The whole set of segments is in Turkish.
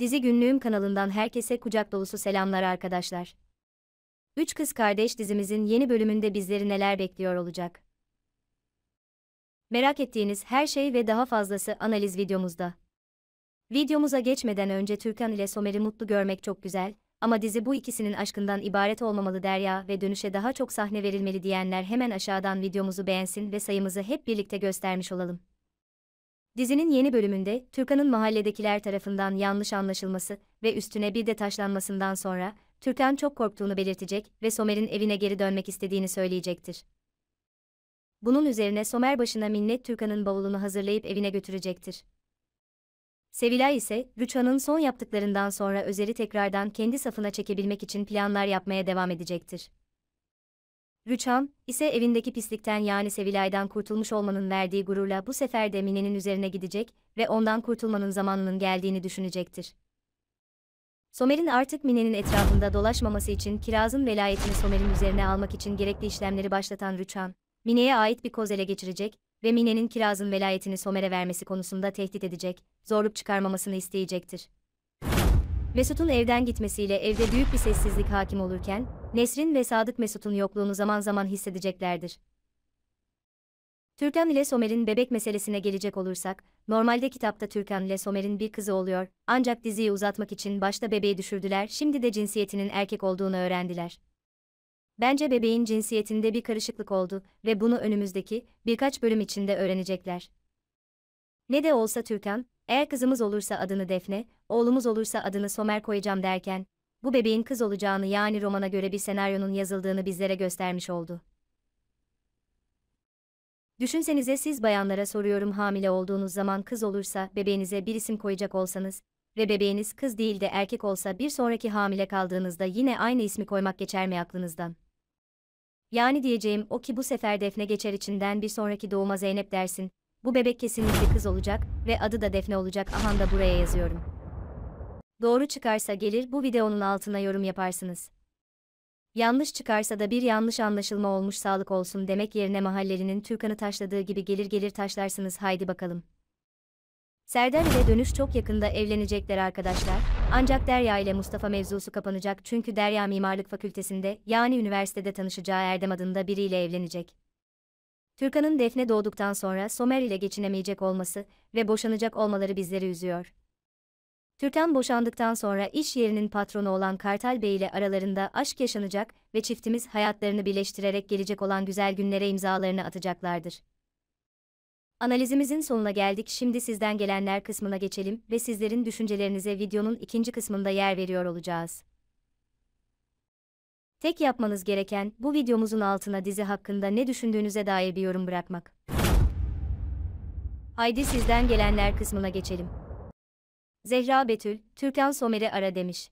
Dizi Günlüğüm kanalından herkese kucak dolusu selamlar arkadaşlar. Üç Kız Kardeş dizimizin yeni bölümünde bizleri neler bekliyor olacak? Merak ettiğiniz her şey ve daha fazlası analiz videomuzda. Videomuza geçmeden önce Türkan ile Somer'i mutlu görmek çok güzel ama dizi bu ikisinin aşkından ibaret olmamalı Derya ve dönüşe daha çok sahne verilmeli diyenler hemen aşağıdan videomuzu beğensin ve sayımızı hep birlikte göstermiş olalım. Dizinin yeni bölümünde Türkan'ın mahalledekiler tarafından yanlış anlaşılması ve üstüne bir de taşlanmasından sonra Türkan çok korktuğunu belirtecek ve Somer'in evine geri dönmek istediğini söyleyecektir. Bunun üzerine Somer başına minnet Türkan'ın bavulunu hazırlayıp evine götürecektir. Sevilay ise Rüçhan'ın son yaptıklarından sonra Özer'i tekrardan kendi safına çekebilmek için planlar yapmaya devam edecektir. Rüçhan, ise evindeki pislikten yani Sevilay'dan kurtulmuş olmanın verdiği gururla bu sefer de Mine'nin üzerine gidecek ve ondan kurtulmanın zamanının geldiğini düşünecektir. Somer'in artık Mine'nin etrafında dolaşmaması için Kiraz'ın velayetini Somer'in üzerine almak için gerekli işlemleri başlatan Rüçhan, Mine'ye ait bir koz ele geçirecek ve Mine'nin Kiraz'ın velayetini Somer'e vermesi konusunda tehdit edecek, zorluk çıkarmamasını isteyecektir. Mesut'un evden gitmesiyle evde büyük bir sessizlik hakim olurken, Nesrin ve Sadık Mesut'un yokluğunu zaman zaman hissedeceklerdir. Türkan ile Somer'in bebek meselesine gelecek olursak, normalde kitapta Türkan ile Somer'in bir kızı oluyor, ancak diziyi uzatmak için başta bebeği düşürdüler, şimdi de cinsiyetinin erkek olduğunu öğrendiler. Bence bebeğin cinsiyetinde bir karışıklık oldu ve bunu önümüzdeki birkaç bölüm içinde öğrenecekler. Ne de olsa Türkan, eğer kızımız olursa adını Defne, oğlumuz olursa adını Somer koyacağım derken, bu bebeğin kız olacağını yani romana göre bir senaryonun yazıldığını bizlere göstermiş oldu. Düşünsenize siz bayanlara soruyorum hamile olduğunuz zaman kız olursa bebeğinize bir isim koyacak olsanız ve bebeğiniz kız değil de erkek olsa bir sonraki hamile kaldığınızda yine aynı ismi koymak geçer mi aklınızdan? Yani diyeceğim o ki bu sefer Defne geçer içinden bir sonraki doğuma Zeynep dersin. Bu bebek kesinlikle kız olacak ve adı da Defne olacak. Aha buraya yazıyorum.'' Doğru çıkarsa gelir bu videonun altına yorum yaparsınız. Yanlış çıkarsa da bir yanlış anlaşılma olmuş sağlık olsun demek yerine mahallerinin Türkan'ı taşladığı gibi gelir gelir taşlarsınız haydi bakalım. Serdar ile dönüş çok yakında evlenecekler arkadaşlar. Ancak Derya ile Mustafa mevzusu kapanacak çünkü Derya Mimarlık Fakültesinde yani üniversitede tanışacağı Erdem adında biriyle evlenecek. Türkan'ın Defne doğduktan sonra Somer ile geçinemeyecek olması ve boşanacak olmaları bizleri üzüyor. Türkan boşandıktan sonra iş yerinin patronu olan Kartal Bey ile aralarında aşk yaşanacak ve çiftimiz hayatlarını birleştirerek gelecek olan güzel günlere imzalarını atacaklardır. Analizimizin sonuna geldik. Şimdi sizden gelenler kısmına geçelim ve sizlerin düşüncelerinize videonun ikinci kısmında yer veriyor olacağız. Tek yapmanız gereken bu videomuzun altına dizi hakkında ne düşündüğünüze dair bir yorum bırakmak. Haydi sizden gelenler kısmına geçelim. Zehra Betül, Türkan Somer'i ara demiş.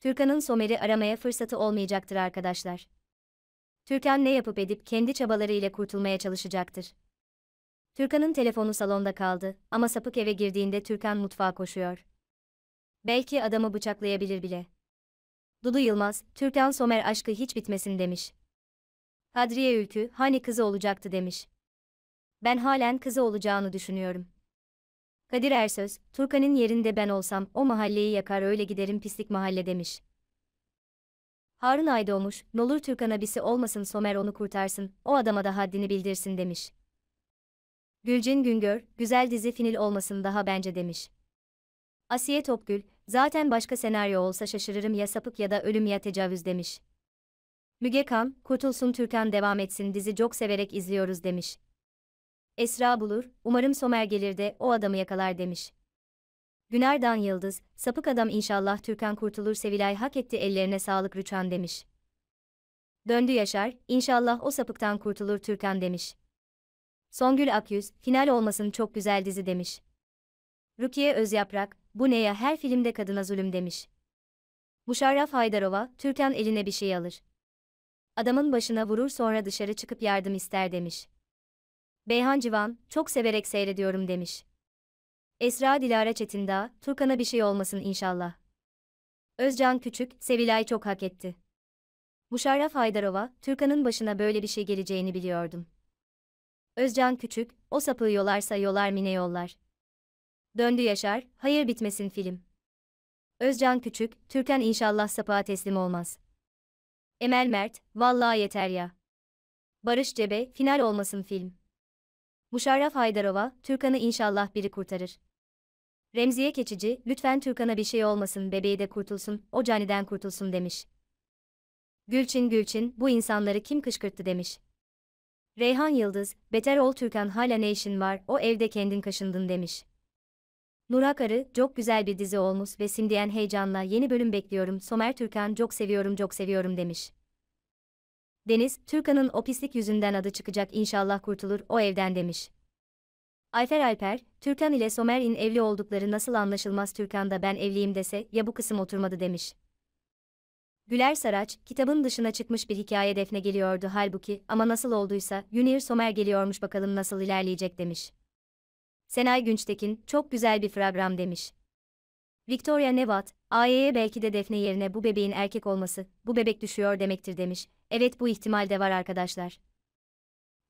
Türkan'ın Somer'i aramaya fırsatı olmayacaktır arkadaşlar. Türkan ne yapıp edip kendi çabalarıyla kurtulmaya çalışacaktır. Türkan'ın telefonu salonda kaldı ama sapık eve girdiğinde Türkan mutfağa koşuyor. Belki adamı bıçaklayabilir bile. Dudu Yılmaz, Türkan Somer aşkı hiç bitmesin demiş. Kadriye Ülkü, hani kızı olacaktı demiş. Ben halen kızı olacağını düşünüyorum. Kadir Ersöz, Turkan'ın yerinde ben olsam o mahalleyi yakar öyle giderim pislik mahalle demiş. Harun Aydoğmuş, Nolur Türkan abisi olmasın Somer onu kurtarsın, o adama da haddini bildirsin demiş. Gülcin Güngör, güzel dizi finil olmasın daha bence demiş. Asiye Topgül, zaten başka senaryo olsa şaşırırım ya sapık ya da ölüm ya tecavüz demiş. Müge Kan, Kurtulsun Türkan devam etsin dizi çok severek izliyoruz demiş. Esra bulur, umarım Somer gelir de o adamı yakalar demiş. Dan Yıldız, sapık adam inşallah Türkan kurtulur Sevilay hak etti ellerine sağlık Rüçhan demiş. Döndü Yaşar, inşallah o sapıktan kurtulur Türkan demiş. Songül Akyüz, final olmasın çok güzel dizi demiş. Rukiye Özyaprak, bu ne ya her filmde kadına zulüm demiş. Muşarraf Haydarova, Türkan eline bir şey alır. Adamın başına vurur sonra dışarı çıkıp yardım ister demiş. Beyhan Civan, çok severek seyrediyorum demiş. Esra Dilara Çetinda, Turkan'a bir şey olmasın inşallah. Özcan Küçük, Sevilay çok hak etti. Muşarraf Haydarova, Türkan'ın başına böyle bir şey geleceğini biliyordum. Özcan Küçük, o sapığı yolarsa yolar mine yollar. Döndü Yaşar, hayır bitmesin film. Özcan Küçük, Türkan inşallah sapığa teslim olmaz. Emel Mert, vallahi yeter ya. Barış Cebe, final olmasın film. Muşarraf Haydarova, Türkan'ı inşallah biri kurtarır. Remziye Keçici, lütfen Türkan'a bir şey olmasın bebeği de kurtulsun, o caniden kurtulsun demiş. Gülçin Gülçin, bu insanları kim kışkırttı demiş. Reyhan Yıldız, beter ol Türkan hala ne işin var, o evde kendin kaşındın demiş. Nurak Arı, çok güzel bir dizi olmuş ve simdiyen heyecanla yeni bölüm bekliyorum, Somer Türkan çok seviyorum çok seviyorum demiş. Deniz, Türkan'ın o pislik yüzünden adı çıkacak inşallah kurtulur o evden demiş. Ayfer Alper, Türkan ile Somer'in evli oldukları nasıl anlaşılmaz Türkan da ben evliyim dese ya bu kısım oturmadı demiş. Güler Saraç, kitabın dışına çıkmış bir hikaye defne geliyordu halbuki ama nasıl olduysa Yunir Somer geliyormuş bakalım nasıl ilerleyecek demiş. Senay Günçtekin, çok güzel bir program demiş. Victoria Nevat, AY'ye belki de defne yerine bu bebeğin erkek olması, bu bebek düşüyor demektir demiş. Evet bu ihtimal de var arkadaşlar.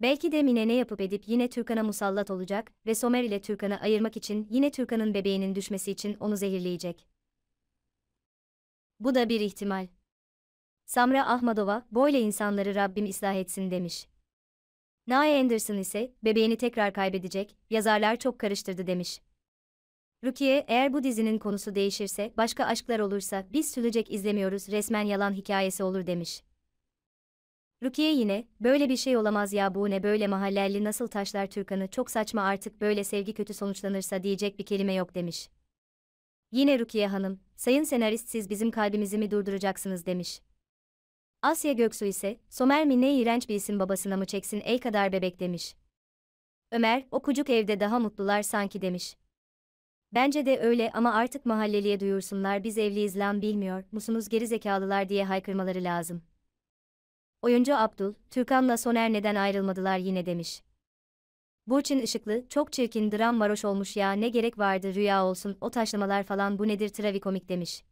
Belki de Mine ne yapıp edip yine Türkan'a musallat olacak ve Somer ile Türkan'ı ayırmak için yine Türkan'ın bebeğinin düşmesi için onu zehirleyecek. Bu da bir ihtimal. Samra Ahmadova, böyle insanları Rabbim ıslah etsin demiş. Nae Anderson ise, bebeğini tekrar kaybedecek, yazarlar çok karıştırdı demiş. Rukiye, eğer bu dizinin konusu değişirse, başka aşklar olursa, biz sülecek izlemiyoruz, resmen yalan hikayesi olur demiş. Rukiye yine, böyle bir şey olamaz ya bu ne böyle mahallelli nasıl taşlar Türkan'ı çok saçma artık böyle sevgi kötü sonuçlanırsa diyecek bir kelime yok demiş. Yine Rukiye Hanım, sayın senarist siz bizim kalbimizi mi durduracaksınız demiş. Asya Göksu ise, Somer mi ne iğrenç bir isim babasına mı çeksin ey kadar bebek demiş. Ömer, o kucuk evde daha mutlular sanki demiş. Bence de öyle ama artık mahalleliye duyursunlar biz evliyiz lan bilmiyor musunuz geri zekalılar diye haykırmaları lazım. Oyuncu Abdul, Türkan'la Soner neden ayrılmadılar yine demiş. Burçin Işıklı, çok çirkin dram varoş olmuş ya ne gerek vardı rüya olsun o taşlamalar falan bu nedir travikomik demiş.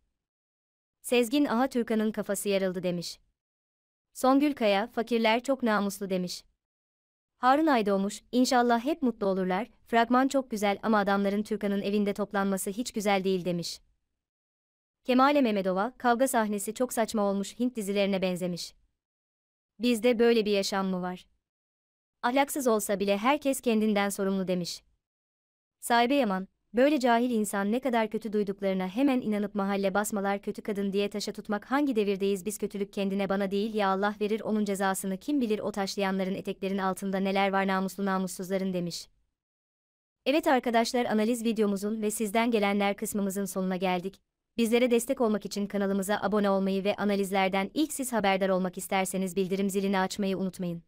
Sezgin Aha Türkan'ın kafası yarıldı demiş. Songül Kaya, fakirler çok namuslu demiş. Harun Aydoğmuş, inşallah hep mutlu olurlar, fragman çok güzel ama adamların Türkan'ın evinde toplanması hiç güzel değil demiş. Kemal Mehmedova, kavga sahnesi çok saçma olmuş Hint dizilerine benzemiş. Bizde böyle bir yaşam mı var? Ahlaksız olsa bile herkes kendinden sorumlu demiş. Sahibe Yaman, böyle cahil insan ne kadar kötü duyduklarına hemen inanıp mahalle basmalar kötü kadın diye taşa tutmak hangi devirdeyiz biz kötülük kendine bana değil ya Allah verir onun cezasını kim bilir o taşlayanların eteklerin altında neler var namuslu namussuzların demiş. Evet arkadaşlar analiz videomuzun ve sizden gelenler kısmımızın sonuna geldik. Bizlere destek olmak için kanalımıza abone olmayı ve analizlerden ilk siz haberdar olmak isterseniz bildirim zilini açmayı unutmayın.